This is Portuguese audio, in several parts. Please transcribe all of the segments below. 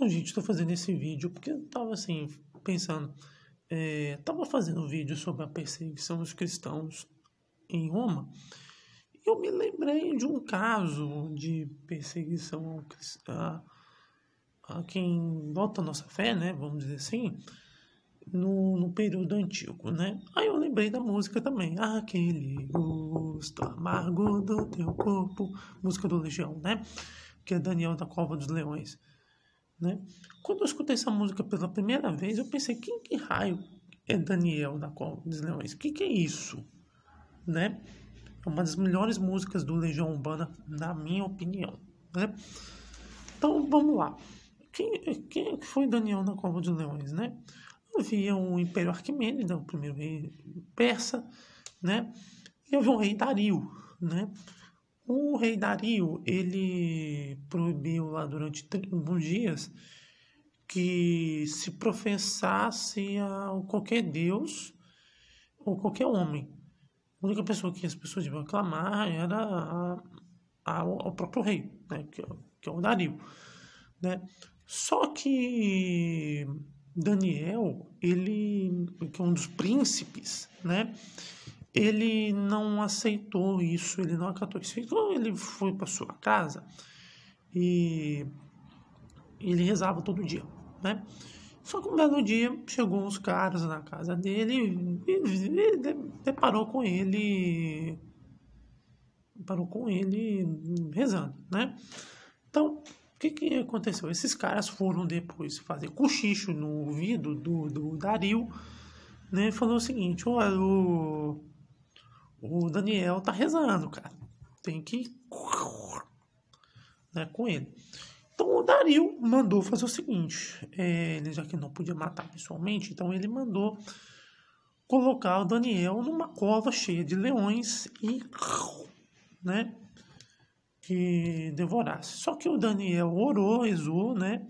Então, gente, estou fazendo esse vídeo porque eu estava assim, pensando. Estava é, fazendo um vídeo sobre a perseguição dos cristãos em Roma. E eu me lembrei de um caso de perseguição a, a quem volta a nossa fé, né? Vamos dizer assim. No, no período antigo, né? Aí eu lembrei da música também. Aquele gosto amargo do teu corpo. Música do Legião, né? Que é Daniel da Cova dos Leões. Né? Quando eu escutei essa música pela primeira vez, eu pensei, quem que raio é Daniel da Cova dos Leões? O que, que é isso? Né? É uma das melhores músicas do Legião Urbana, na minha opinião. Né? Então, vamos lá. Quem, quem é foi Daniel da Cova dos Leões? Né? Havia o Império Arquimênida, né? o primeiro rei persa, né? e havia rei Dario. Né? O rei Dario, ele proibiu lá durante alguns dias que se professasse a qualquer deus ou qualquer homem. A única pessoa que as pessoas iam aclamar era a, a, o próprio rei, né, que, é que é o Dario. Né? Só que Daniel, ele que é um dos príncipes, né? ele não aceitou isso, ele não acatou isso. Então ele foi para sua casa e ele rezava todo dia, né? Só que um belo dia chegou uns caras na casa dele e, e, e deparou com ele, parou com ele rezando, né? Então o que, que aconteceu? Esses caras foram depois fazer cochicho no ouvido do, do Dario, né? Falou o seguinte, olha, o o Daniel tá rezando, cara. Tem que ir né, com ele. Então o Dario mandou fazer o seguinte: é, ele já que não podia matar pessoalmente, então ele mandou colocar o Daniel numa cova cheia de leões e né, que devorasse. Só que o Daniel orou, rezou, né?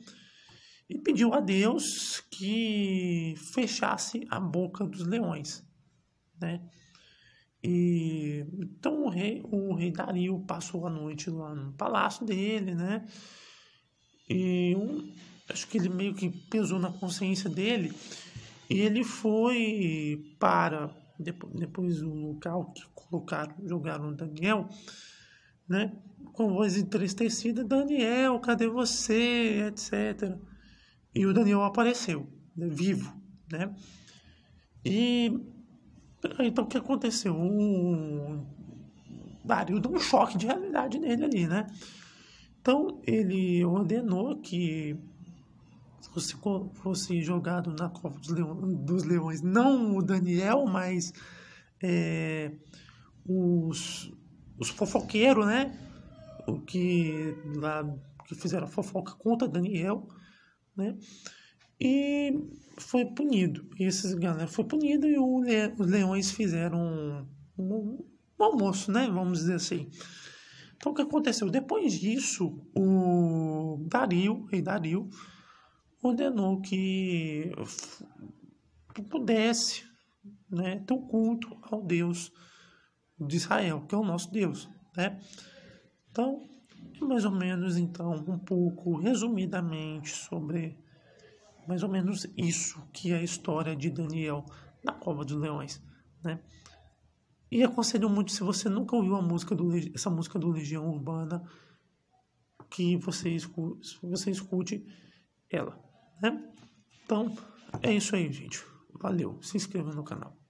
E pediu a Deus que fechasse a boca dos leões, né? E, então o rei, o rei Dario passou a noite lá no palácio dele, né? E um, acho que ele meio que pesou na consciência dele e ele foi para depois, depois o local que colocaram, jogaram Daniel, né? Com voz entristecida, Daniel, cadê você? etc. E o Daniel apareceu, né, vivo, né? E Peraí, ah, então o que aconteceu? O Dario deu um choque de realidade nele ali, né? Então ele ordenou que fosse, fosse jogado na Copa dos, Leão, dos Leões, não o Daniel, mas é, os, os fofoqueiros, né? O que, lá, que fizeram fofoca contra Daniel, né? e foi punido. E esses galera foi punido e le, os leões fizeram um, um, um, almoço, né? Vamos dizer assim. Então o que aconteceu? Depois disso, o Dario, rei Dario, ordenou que pudesse né, ter um culto ao Deus de Israel, que é o nosso Deus, né? Então, mais ou menos então um pouco resumidamente sobre mais ou menos isso que é a história de Daniel na Cova dos Leões, né? E aconselho muito se você nunca ouviu a música do essa música do Legião Urbana que você escute, você escute ela, né? Então, é isso aí, gente. Valeu. Se inscreva no canal.